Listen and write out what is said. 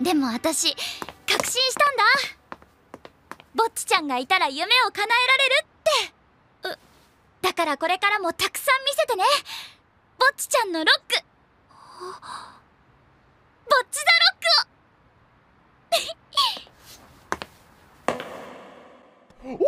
でも私確信したんだぼっちちゃんがいたら夢を叶えられるってだからこれからもたくさん見せてねぼっちちゃんのロックぼっちだロックをお